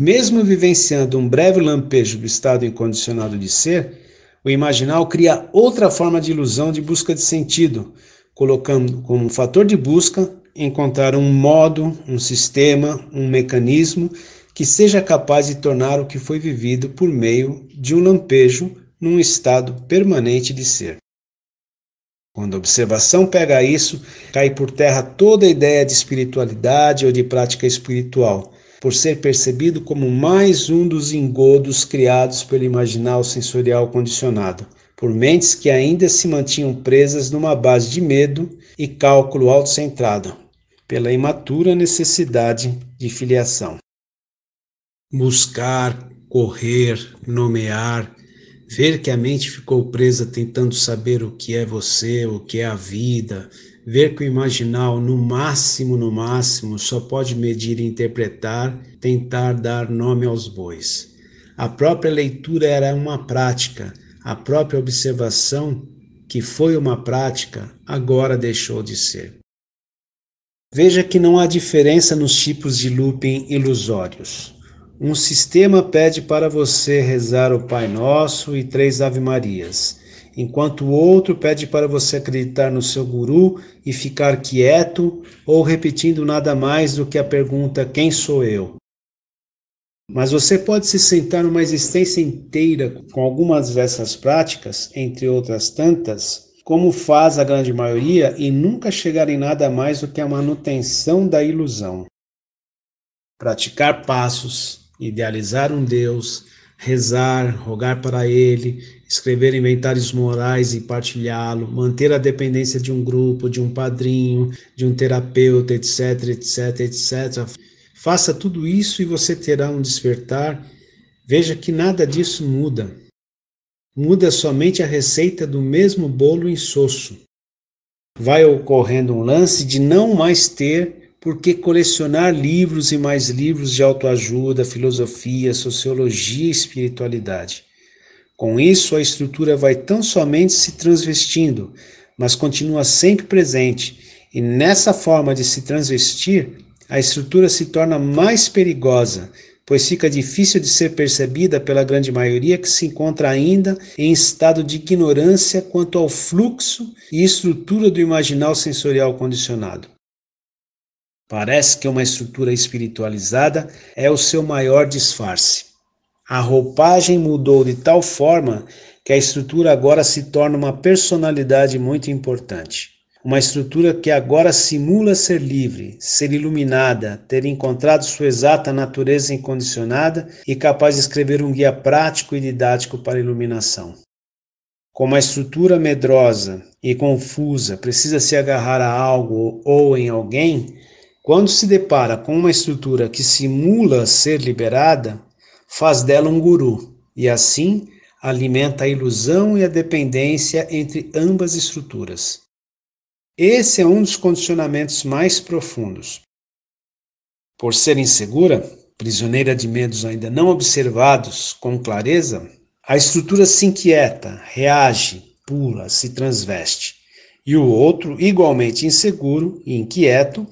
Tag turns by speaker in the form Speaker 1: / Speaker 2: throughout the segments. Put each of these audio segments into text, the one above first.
Speaker 1: Mesmo vivenciando um breve lampejo do estado incondicionado de ser, o imaginal cria outra forma de ilusão de busca de sentido, colocando como fator de busca encontrar um modo, um sistema, um mecanismo que seja capaz de tornar o que foi vivido por meio de um lampejo num estado permanente de ser. Quando a observação pega isso, cai por terra toda a ideia de espiritualidade ou de prática espiritual por ser percebido como mais um dos engodos criados pelo imaginal sensorial condicionado, por mentes que ainda se mantinham presas numa base de medo e cálculo autocentrado, pela imatura necessidade de filiação. Buscar, correr, nomear, ver que a mente ficou presa tentando saber o que é você, o que é a vida, Ver que o imaginal, no máximo, no máximo, só pode medir e interpretar, tentar dar nome aos bois. A própria leitura era uma prática, a própria observação, que foi uma prática, agora deixou de ser. Veja que não há diferença nos tipos de looping ilusórios. Um sistema pede para você rezar o Pai Nosso e três Ave Marias enquanto o outro pede para você acreditar no seu guru e ficar quieto ou repetindo nada mais do que a pergunta: quem sou eu? Mas você pode se sentar uma existência inteira com algumas dessas práticas, entre outras tantas, como faz a grande maioria, e nunca chegar em nada mais do que a manutenção da ilusão. Praticar passos, idealizar um Deus, rezar, rogar para ele, escrever inventários morais e partilhá-lo, manter a dependência de um grupo, de um padrinho, de um terapeuta, etc, etc, etc. Faça tudo isso e você terá um despertar. Veja que nada disso muda. Muda somente a receita do mesmo bolo insosso. Vai ocorrendo um lance de não mais ter porque colecionar livros e mais livros de autoajuda, filosofia, sociologia e espiritualidade. Com isso, a estrutura vai tão somente se transvestindo, mas continua sempre presente, e nessa forma de se transvestir, a estrutura se torna mais perigosa, pois fica difícil de ser percebida pela grande maioria que se encontra ainda em estado de ignorância quanto ao fluxo e estrutura do imaginal sensorial condicionado. Parece que uma estrutura espiritualizada é o seu maior disfarce. A roupagem mudou de tal forma que a estrutura agora se torna uma personalidade muito importante. Uma estrutura que agora simula ser livre, ser iluminada, ter encontrado sua exata natureza incondicionada e capaz de escrever um guia prático e didático para a iluminação. Como a estrutura medrosa e confusa precisa se agarrar a algo ou em alguém, quando se depara com uma estrutura que simula ser liberada, faz dela um guru e assim alimenta a ilusão e a dependência entre ambas estruturas. Esse é um dos condicionamentos mais profundos. Por ser insegura, prisioneira de medos ainda não observados com clareza, a estrutura se inquieta, reage, pula, se transveste. E o outro, igualmente inseguro e inquieto,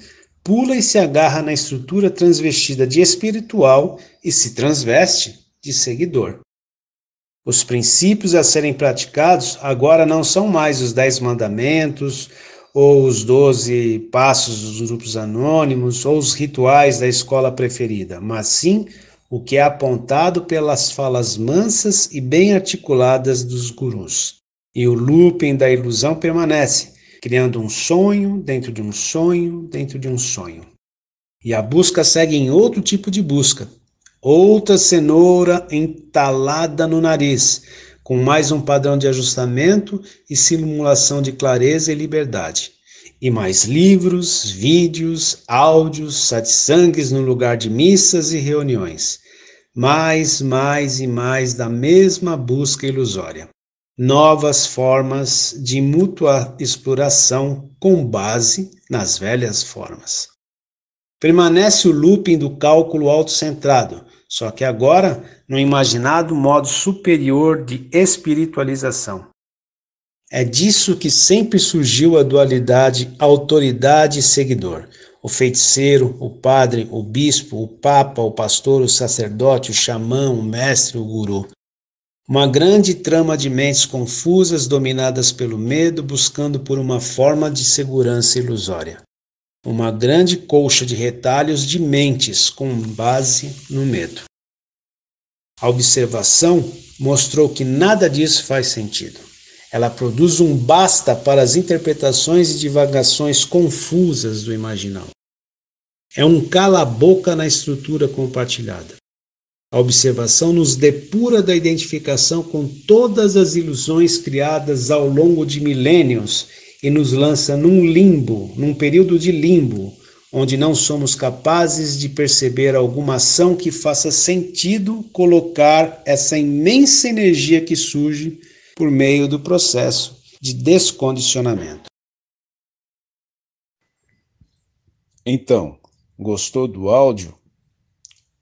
Speaker 1: pula e se agarra na estrutura transvestida de espiritual e se transveste de seguidor. Os princípios a serem praticados agora não são mais os dez mandamentos, ou os doze passos dos grupos anônimos, ou os rituais da escola preferida, mas sim o que é apontado pelas falas mansas e bem articuladas dos gurus. E o looping da ilusão permanece, criando um sonho dentro de um sonho dentro de um sonho. E a busca segue em outro tipo de busca. Outra cenoura entalada no nariz, com mais um padrão de ajustamento e simulação de clareza e liberdade. E mais livros, vídeos, áudios, satsangues no lugar de missas e reuniões. Mais, mais e mais da mesma busca ilusória novas formas de mútua exploração com base nas velhas formas. Permanece o looping do cálculo autocentrado, só que agora no imaginado modo superior de espiritualização. É disso que sempre surgiu a dualidade autoridade e seguidor. O feiticeiro, o padre, o bispo, o papa, o pastor, o sacerdote, o xamã, o mestre, o guru. Uma grande trama de mentes confusas dominadas pelo medo, buscando por uma forma de segurança ilusória. Uma grande colcha de retalhos de mentes com base no medo. A observação mostrou que nada disso faz sentido. Ela produz um basta para as interpretações e divagações confusas do imaginal. É um cala-boca na estrutura compartilhada. A observação nos depura da identificação com todas as ilusões criadas ao longo de milênios e nos lança num limbo, num período de limbo, onde não somos capazes de perceber alguma ação que faça sentido colocar essa imensa energia que surge por meio do processo de descondicionamento. Então, gostou do áudio?